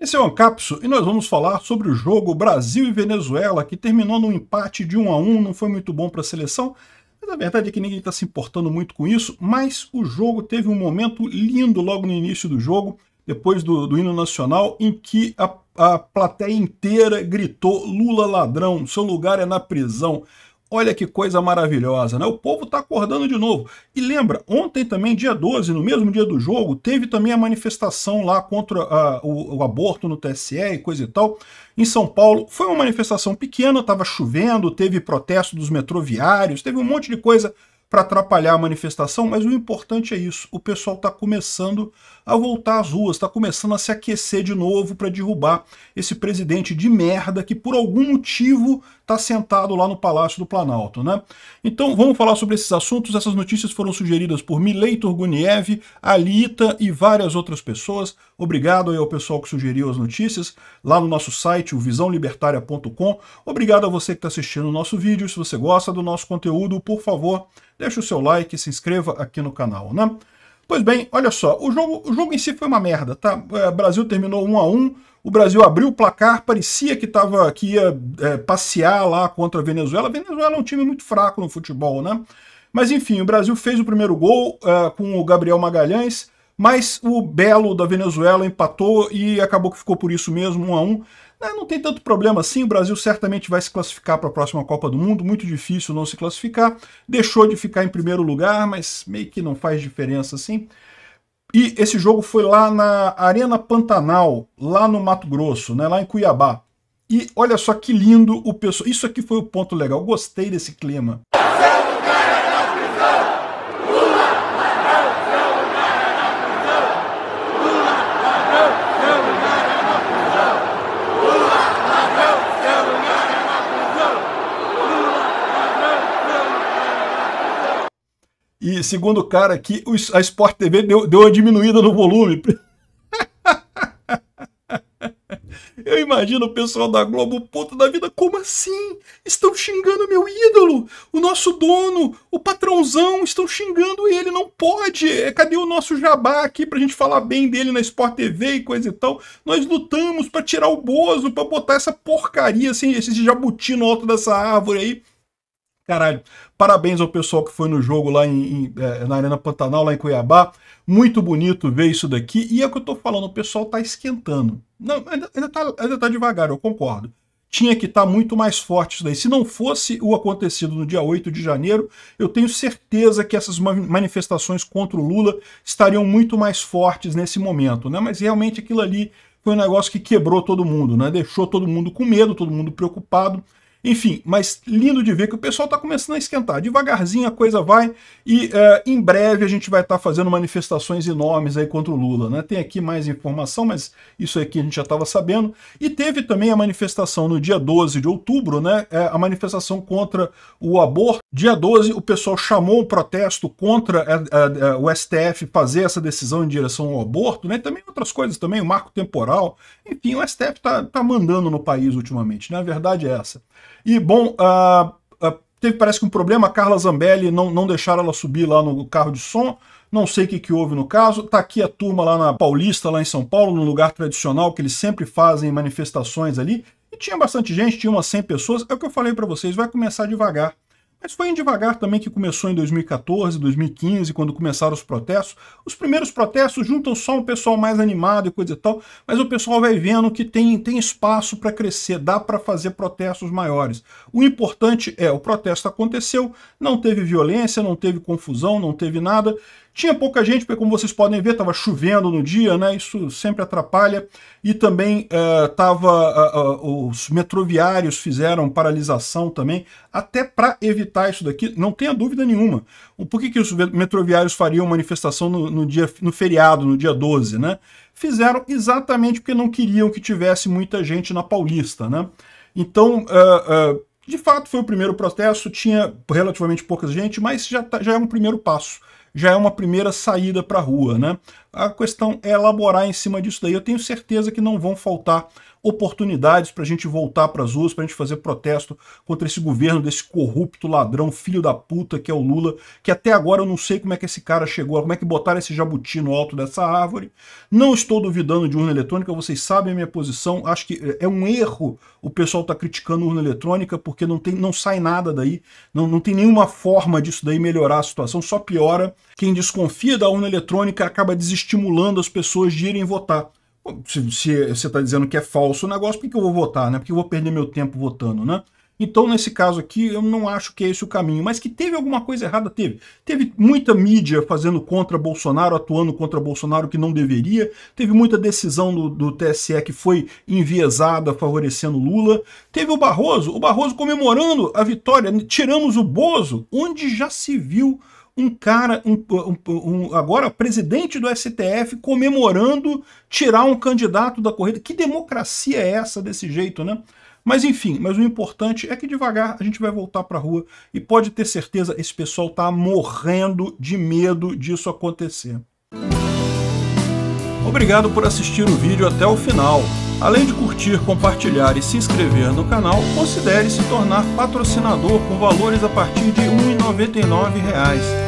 Esse é o Ancapso e nós vamos falar sobre o jogo Brasil e Venezuela, que terminou num empate de 1 a 1 não foi muito bom para a seleção, mas a verdade é que ninguém está se importando muito com isso, mas o jogo teve um momento lindo logo no início do jogo, depois do, do hino nacional, em que a, a plateia inteira gritou Lula ladrão, seu lugar é na prisão. Olha que coisa maravilhosa, né? O povo está acordando de novo. E lembra, ontem também, dia 12, no mesmo dia do jogo, teve também a manifestação lá contra a, ah, o, o, aborto no TSE e coisa e tal, em São Paulo. Foi uma manifestação pequena, estava chovendo, teve protesto dos metroviários, teve um monte de coisa para atrapalhar a manifestação, mas o importante é isso. O pessoal está começando a voltar às ruas, está começando a se aquecer de novo para derrubar esse presidente de merda que por algum motivo está sentado lá no Palácio do Planalto. Né? Então vamos falar sobre esses assuntos. Essas notícias foram sugeridas por Milei Turguniev, Alita e várias outras pessoas. Obrigado ao pessoal que sugeriu as notícias lá no nosso site, o visãolibertaria.com. Obrigado a você que está assistindo o nosso vídeo. Se você gosta do nosso conteúdo, por favor, deixa o seu like, se inscreva aqui no canal, né? Pois bem, olha só, o jogo, o jogo em si foi uma merda, tá? É, Brasil terminou 1 a 1 o Brasil abriu o placar, parecia que, tava, que ia é, passear lá contra a Venezuela. A Venezuela é um time muito fraco no futebol, né? Mas enfim, o Brasil fez o primeiro gol é, com o Gabriel Magalhães, mas o Belo da Venezuela empatou e acabou que ficou por isso mesmo, 1 um a 1 um. Né, não tem tanto problema assim, o Brasil certamente vai se classificar para a próxima Copa do Mundo, muito difícil não se classificar. Deixou de ficar em primeiro lugar, mas meio que não faz diferença assim. E esse jogo foi lá na Arena Pantanal, lá no Mato Grosso, né, lá em Cuiabá. E olha só que lindo o pessoal. Isso aqui foi o ponto legal. Gostei desse clima. E segundo o cara aqui, a Sport TV deu, deu uma diminuída no volume. Eu imagino o pessoal da Globo Ponto da Vida, como assim? Estão xingando meu ídolo, o nosso dono, o patrãozão, estão xingando ele, não pode. É, cadê o nosso jabá aqui pra gente falar bem dele na Sport TV e coisa e tal? Nós lutamos para tirar o Bozo, para botar essa porcaria, assim, esse jabuti no alto dessa árvore aí caralho. Parabéns ao pessoal que foi no jogo lá em, em, é, na Arena Pantanal, lá em Cuiabá. Muito bonito ver isso daqui. E é o que eu tô falando, o pessoal tá esquentando. Não, ainda, ainda, tá, ainda tá devagar, eu concordo. Tinha que estar tá muito mais forte isso daí. Se não fosse o acontecido no dia 8 de janeiro, eu tenho certeza que essas manifestações contra o Lula estariam muito mais fortes nesse momento, né? Mas realmente aquilo ali foi um negócio que quebrou todo mundo, né? Deixou todo mundo com medo, todo mundo preocupado. Enfim, mas lindo de ver que o pessoal está começando a esquentar. Devagarzinho a coisa vai e uh, em breve a gente vai estar tá fazendo manifestações enormes aí contra o Lula. Né? Tem aqui mais informação, mas isso aqui a gente já estava sabendo. E teve também a manifestação no dia 12 de outubro, né? É, a manifestação contra o aborto. Dia 12 o pessoal chamou um protesto contra a, a, a, o STF fazer essa decisão em direção ao aborto, né? também outras coisas também, o marco temporal. Enfim, o STF está tá mandando no país ultimamente, né? a verdade é essa. E, bom, ah, ah, teve parece que um problema, a Carla Zambelli não, não deixaram ela subir lá no carro de som, não sei o que, que houve no caso. Tá aqui a turma lá na Paulista, lá em São Paulo, no lugar tradicional que eles sempre fazem manifestações ali. E tinha bastante gente, tinha umas 100 pessoas. É o que eu falei para vocês, vai começar devagar. Mas foi em devagar também que começou em 2014, 2015, quando começaram os protestos. Os primeiros protestos juntam só um pessoal mais animado e coisa e tal, mas o pessoal vai vendo que tem, tem espaço para crescer, dá para fazer protestos maiores. O importante é, o protesto aconteceu, não teve violência, não teve confusão, não teve nada, tinha pouca gente, porque como vocês podem ver, estava chovendo no dia, né? Isso sempre atrapalha. E também uh, uh, uh, os metroviários fizeram paralisação também, até para evitar isso daqui, não tenha dúvida nenhuma. Por que, que os metroviários fariam manifestação no, no, dia, no feriado, no dia 12, né? Fizeram exatamente porque não queriam que tivesse muita gente na Paulista, né? Então, eh, eh, de fato, foi o primeiro protesto, tinha relativamente pouca gente, mas já, tá, já é um primeiro passo já é uma primeira saída para a rua. Né? A questão é elaborar em cima disso daí. Eu tenho certeza que não vão faltar oportunidades para a gente voltar para as ruas, para a gente fazer protesto contra esse governo desse corrupto ladrão, filho da puta que é o Lula, que até agora eu não sei como é que esse cara chegou, como é que botaram esse jabuti no alto dessa árvore. Não estou duvidando de urna eletrônica, vocês sabem a minha posição, acho que é, é um erro o pessoal tá criticando urna eletrônica porque não, tem, não sai nada daí, não, não tem nenhuma forma disso daí melhorar a situação, só piora quem desconfia da urna eletrônica acaba desestimulando as pessoas de irem votar. Se, você está dizendo que é falso o negócio, por que eu vou votar, né? Porque eu vou perder meu tempo votando, né? Então, nesse caso aqui, eu não acho que é esse o caminho. Mas que teve alguma coisa errada, teve. Teve muita mídia fazendo contra Bolsonaro, atuando contra Bolsonaro que não deveria. Teve muita decisão do, do TSE que foi enviesada, favorecendo Lula. Teve o Barroso, o Barroso comemorando a vitória. Tiramos o Bozo, onde já se viu um cara, um, um, um, agora presidente do STF comemorando tirar um candidato da corrida. Que democracia é essa desse jeito, né? Mas enfim, mas o importante é que devagar a gente vai voltar para a rua e pode ter certeza esse pessoal está morrendo de medo disso acontecer. Obrigado por assistir o vídeo até o final. Além de curtir, compartilhar e se inscrever no canal, considere se tornar patrocinador com valores a partir de R$ 1,99